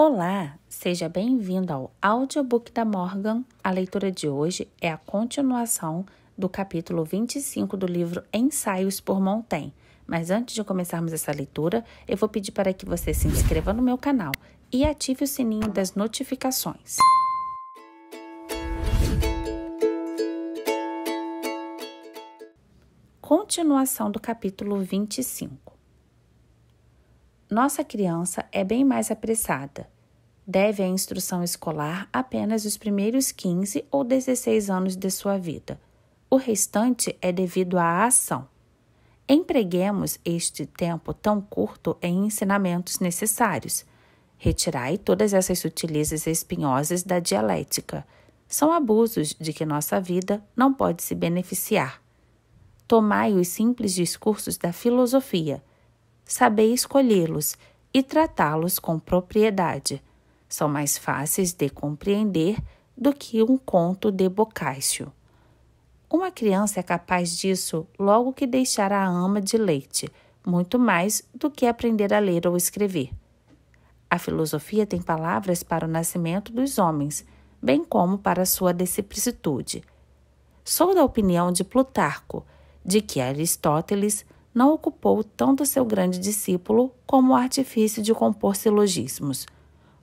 Olá, seja bem-vindo ao audiobook da Morgan. A leitura de hoje é a continuação do capítulo 25 do livro Ensaios por Montem. Mas antes de começarmos essa leitura, eu vou pedir para que você se inscreva no meu canal e ative o sininho das notificações. Continuação do capítulo 25 nossa criança é bem mais apressada. Deve à instrução escolar apenas os primeiros 15 ou 16 anos de sua vida. O restante é devido à ação. Empreguemos este tempo tão curto em ensinamentos necessários. Retirai todas essas sutilezas espinhosas da dialética. São abusos de que nossa vida não pode se beneficiar. Tomai os simples discursos da filosofia saber escolhê-los e tratá-los com propriedade. São mais fáceis de compreender do que um conto de Boccaccio. Uma criança é capaz disso logo que deixar a ama de leite, muito mais do que aprender a ler ou escrever. A filosofia tem palavras para o nascimento dos homens, bem como para sua deciplicitude. Sou da opinião de Plutarco, de que Aristóteles não ocupou tanto seu grande discípulo como o artifício de compor silogismos,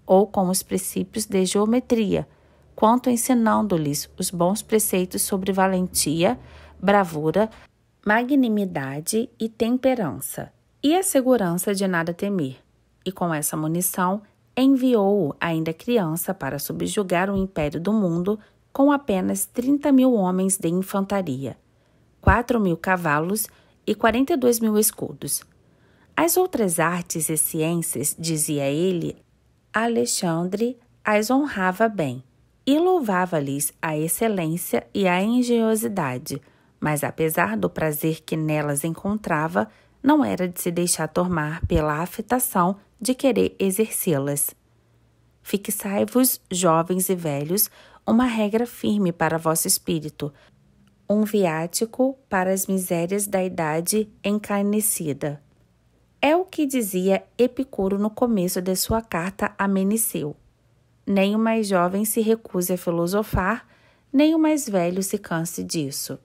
ou com os princípios de geometria, quanto ensinando-lhes os bons preceitos sobre valentia, bravura, magnanimidade e temperança, e a segurança de nada temer. E com essa munição, enviou-o, ainda criança, para subjugar o império do mundo com apenas 30 mil homens de infantaria, 4 mil cavalos e 42 mil escudos. As outras artes e ciências, dizia ele, Alexandre as honrava bem e louvava-lhes a excelência e a engenhosidade, mas apesar do prazer que nelas encontrava, não era de se deixar tomar pela afetação de querer exercê-las. Fixai-vos, jovens e velhos, uma regra firme para vosso espírito, um viático para as misérias da idade encarnecida. É o que dizia Epicuro no começo de sua carta a Meniceu. Nem o mais jovem se recuse a filosofar, nem o mais velho se canse disso.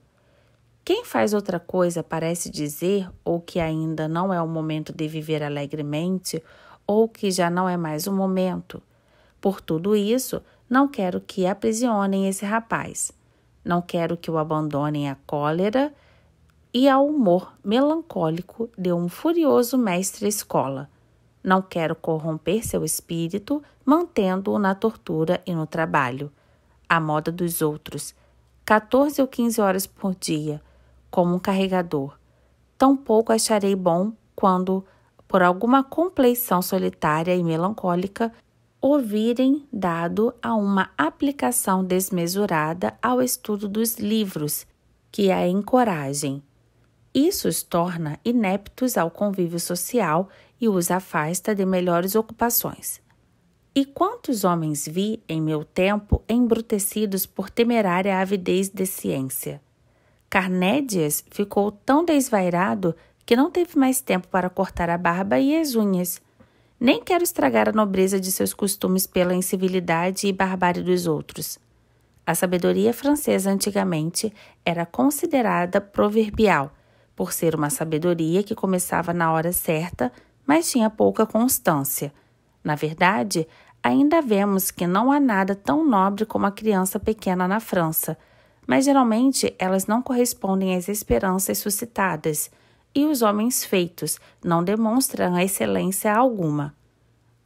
Quem faz outra coisa parece dizer ou que ainda não é o momento de viver alegremente, ou que já não é mais o momento. Por tudo isso, não quero que aprisionem esse rapaz. Não quero que o abandonem à cólera e ao humor melancólico de um furioso mestre-escola. Não quero corromper seu espírito, mantendo-o na tortura e no trabalho. A moda dos outros, 14 ou 15 horas por dia, como um carregador. Tampouco acharei bom quando, por alguma compleição solitária e melancólica, o dado a uma aplicação desmesurada ao estudo dos livros, que a encorajem. Isso os torna ineptos ao convívio social e os afasta de melhores ocupações. E quantos homens vi, em meu tempo, embrutecidos por temerária avidez de ciência? Carnédias ficou tão desvairado que não teve mais tempo para cortar a barba e as unhas. Nem quero estragar a nobreza de seus costumes pela incivilidade e barbárie dos outros. A sabedoria francesa antigamente era considerada proverbial, por ser uma sabedoria que começava na hora certa, mas tinha pouca constância. Na verdade, ainda vemos que não há nada tão nobre como a criança pequena na França, mas geralmente elas não correspondem às esperanças suscitadas e os homens feitos não demonstram excelência alguma.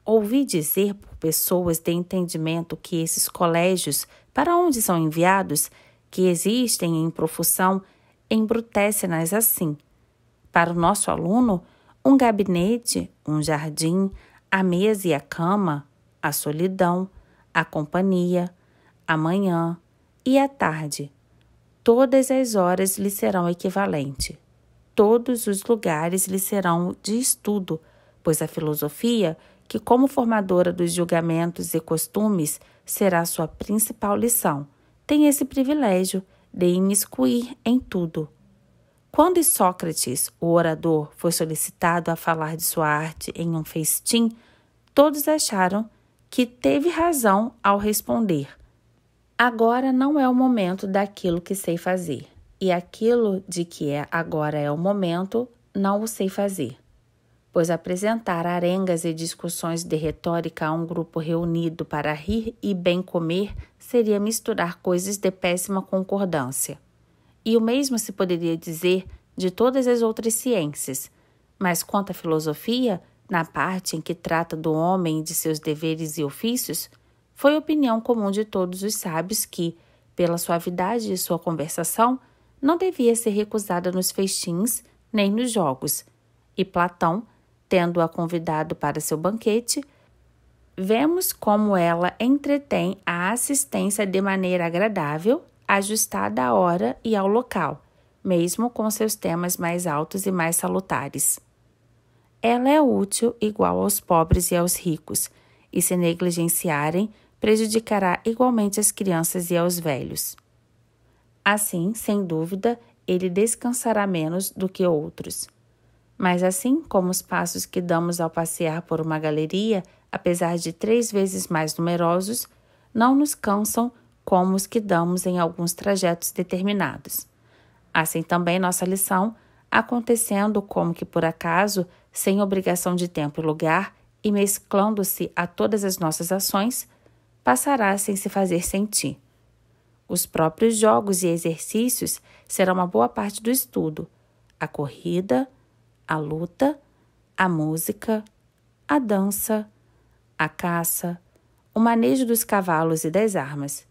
Ouvi dizer por pessoas de entendimento que esses colégios, para onde são enviados, que existem em profusão, embrutecem-nas assim. Para o nosso aluno, um gabinete, um jardim, a mesa e a cama, a solidão, a companhia, a manhã e a tarde, todas as horas lhe serão equivalentes todos os lugares lhe serão de estudo, pois a filosofia, que como formadora dos julgamentos e costumes será sua principal lição, tem esse privilégio de imiscuir em tudo. Quando Sócrates, o orador, foi solicitado a falar de sua arte em um festim, todos acharam que teve razão ao responder: Agora não é o momento daquilo que sei fazer e aquilo de que é agora é o momento, não o sei fazer. Pois apresentar arengas e discussões de retórica a um grupo reunido para rir e bem comer seria misturar coisas de péssima concordância. E o mesmo se poderia dizer de todas as outras ciências, mas quanto à filosofia, na parte em que trata do homem e de seus deveres e ofícios, foi opinião comum de todos os sábios que, pela suavidade de sua conversação, não devia ser recusada nos festins nem nos jogos, e Platão, tendo-a convidado para seu banquete, vemos como ela entretém a assistência de maneira agradável, ajustada à hora e ao local, mesmo com seus temas mais altos e mais salutares. Ela é útil igual aos pobres e aos ricos, e se negligenciarem, prejudicará igualmente as crianças e aos velhos. Assim, sem dúvida, ele descansará menos do que outros. Mas assim como os passos que damos ao passear por uma galeria, apesar de três vezes mais numerosos, não nos cansam como os que damos em alguns trajetos determinados. Assim também nossa lição, acontecendo como que por acaso, sem obrigação de tempo e lugar, e mesclando-se a todas as nossas ações, passará sem se fazer sentir. Os próprios jogos e exercícios serão uma boa parte do estudo. A corrida, a luta, a música, a dança, a caça, o manejo dos cavalos e das armas.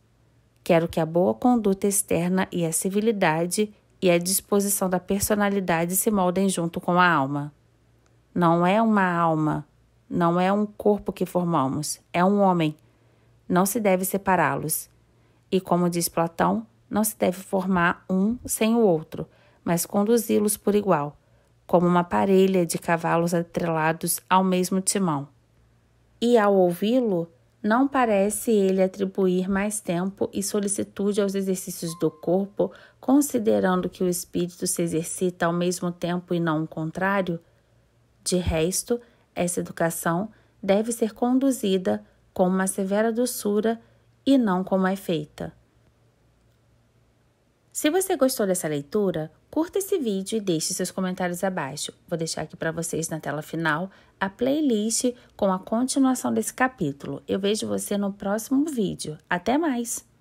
Quero que a boa conduta externa e a civilidade e a disposição da personalidade se moldem junto com a alma. Não é uma alma, não é um corpo que formamos, é um homem. Não se deve separá-los. E como diz Platão, não se deve formar um sem o outro, mas conduzi-los por igual, como uma parelha de cavalos atrelados ao mesmo timão. E ao ouvi-lo, não parece ele atribuir mais tempo e solicitude aos exercícios do corpo, considerando que o espírito se exercita ao mesmo tempo e não o contrário? De resto, essa educação deve ser conduzida com uma severa doçura e não como é feita. Se você gostou dessa leitura, curta esse vídeo e deixe seus comentários abaixo. Vou deixar aqui para vocês na tela final a playlist com a continuação desse capítulo. Eu vejo você no próximo vídeo. Até mais!